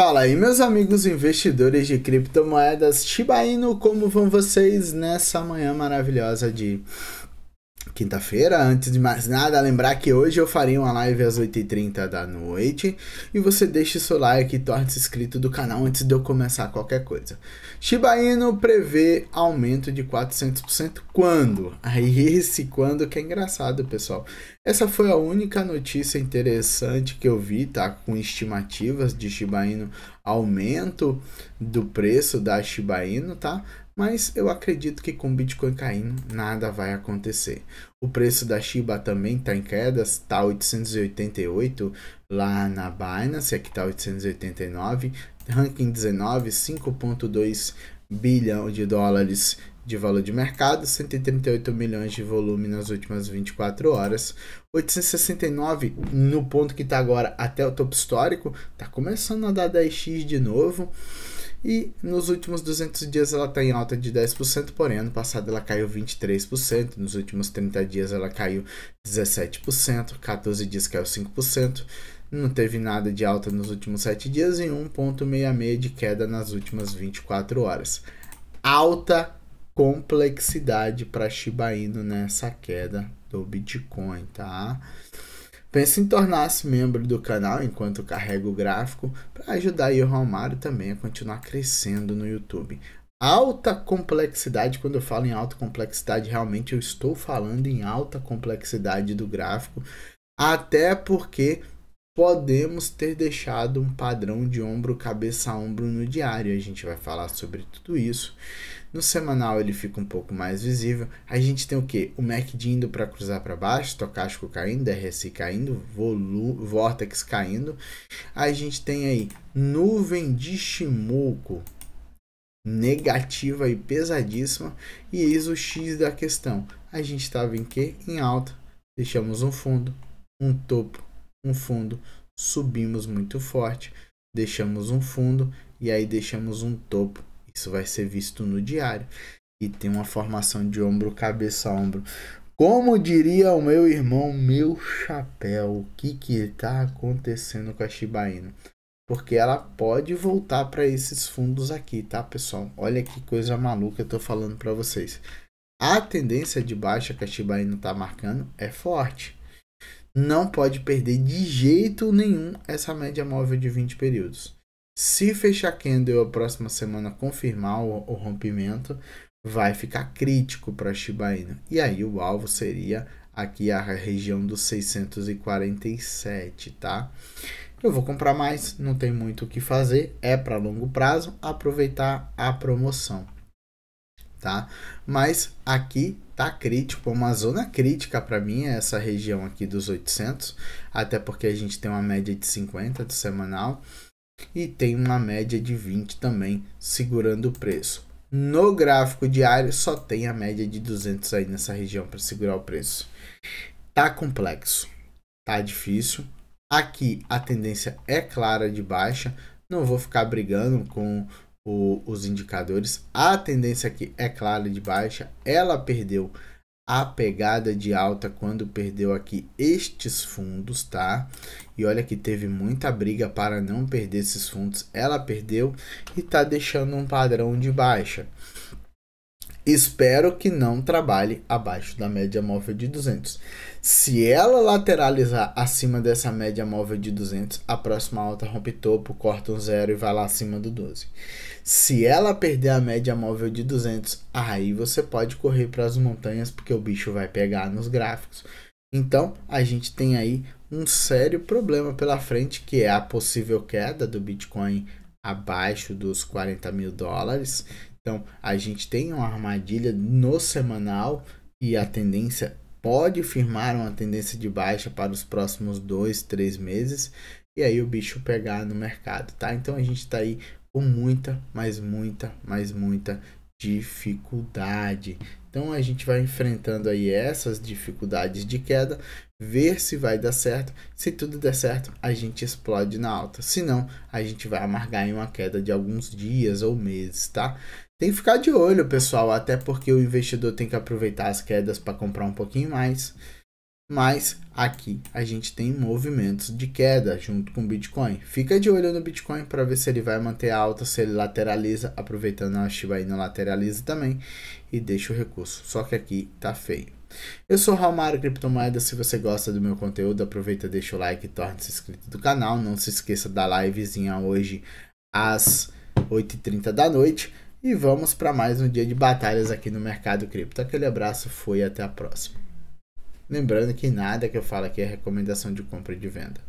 Fala aí, meus amigos investidores de criptomoedas Shiba Inu, como vão vocês nessa manhã maravilhosa de quinta-feira. Antes de mais nada, lembrar que hoje eu farei uma live às 8h30 da noite e você deixa seu like e torne-se inscrito do canal antes de eu começar qualquer coisa. Shiba Inu prevê aumento de 400% quando? Aí esse quando que é engraçado, pessoal. Essa foi a única notícia interessante que eu vi, tá? Com estimativas de Shiba Inu aumento do preço da Shiba Inu, tá? mas eu acredito que com Bitcoin caindo nada vai acontecer. O preço da Shiba também está em quedas, está 888 lá na Binance, aqui está 889, ranking 19, 5.2 bilhão de dólares de valor de mercado, 138 milhões de volume nas últimas 24 horas, 869 no ponto que está agora até o topo histórico, está começando a dar 10x de novo. E nos últimos 200 dias ela está em alta de 10%, porém ano passado ela caiu 23%, nos últimos 30 dias ela caiu 17%, 14 dias caiu 5%, não teve nada de alta nos últimos 7 dias e 1,66 de queda nas últimas 24 horas. Alta complexidade para Shiba Inu nessa queda do Bitcoin, tá? Pense em tornar-se membro do canal enquanto carrega o gráfico para ajudar o Romário também a continuar crescendo no YouTube. Alta complexidade, quando eu falo em alta complexidade, realmente eu estou falando em alta complexidade do gráfico, até porque podemos ter deixado um padrão de ombro cabeça a ombro no diário. A gente vai falar sobre tudo isso. No semanal ele fica um pouco mais visível. A gente tem o que? O MACD indo para cruzar para baixo, tocástico caindo, RSI caindo, volu Vortex caindo. A gente tem aí nuvem de Shimoku negativa e pesadíssima e eis o X da questão. A gente estava em que? Em alta. Deixamos um fundo, um topo um fundo, subimos muito forte, deixamos um fundo e aí deixamos um topo. Isso vai ser visto no diário. E tem uma formação de ombro, cabeça, ombro. Como diria o meu irmão, meu chapéu, o que que tá acontecendo com a Shiba Inu? Porque ela pode voltar para esses fundos aqui, tá, pessoal? Olha que coisa maluca eu tô falando para vocês. A tendência de baixa que a Shiba Inu tá marcando é forte não pode perder de jeito nenhum essa média móvel de 20 períodos. Se fechar candle a próxima semana confirmar o, o rompimento, vai ficar crítico para Shiba Inu. E aí o alvo seria aqui a região dos 647, tá? Eu vou comprar mais, não tem muito o que fazer, é para longo prazo, aproveitar a promoção tá? Mas aqui tá crítico, uma zona crítica para mim é essa região aqui dos 800, até porque a gente tem uma média de 50 do semanal e tem uma média de 20 também segurando o preço. No gráfico diário só tem a média de 200 aí nessa região para segurar o preço. Tá complexo, tá difícil. Aqui a tendência é clara de baixa, não vou ficar brigando com o, os indicadores. A tendência aqui é clara de baixa, ela perdeu a pegada de alta quando perdeu aqui estes fundos, tá? E olha que teve muita briga para não perder esses fundos, ela perdeu e tá deixando um padrão de baixa. Espero que não trabalhe abaixo da média móvel de 200. Se ela lateralizar acima dessa média móvel de 200, a próxima alta rompe topo, corta um zero e vai lá acima do 12. Se ela perder a média móvel de 200, aí você pode correr para as montanhas porque o bicho vai pegar nos gráficos. Então, a gente tem aí um sério problema pela frente, que é a possível queda do Bitcoin abaixo dos 40 mil dólares então, a gente tem uma armadilha no semanal e a tendência pode firmar uma tendência de baixa para os próximos dois, três meses e aí o bicho pegar no mercado, tá? Então a gente está aí com muita, mais muita, mais muita dificuldade. Então a gente vai enfrentando aí essas dificuldades de queda, ver se vai dar certo. Se tudo der certo, a gente explode na alta. Se não, a gente vai amargar em uma queda de alguns dias ou meses, tá? Tem que ficar de olho, pessoal, até porque o investidor tem que aproveitar as quedas para comprar um pouquinho mais mas aqui a gente tem movimentos de queda junto com o Bitcoin. Fica de olho no Bitcoin para ver se ele vai manter alta, se ele lateraliza, aproveitando a Shiba Inu lateraliza também e deixa o recurso. Só que aqui tá feio. Eu sou o Raulmário Criptomoeda. se você gosta do meu conteúdo, aproveita, deixa o like e torne-se inscrito do canal. Não se esqueça da livezinha hoje às 8h30 da noite. E vamos para mais um dia de batalhas aqui no mercado cripto. Aquele abraço, foi e até a próxima. Lembrando que nada que eu falo aqui é recomendação de compra e de venda.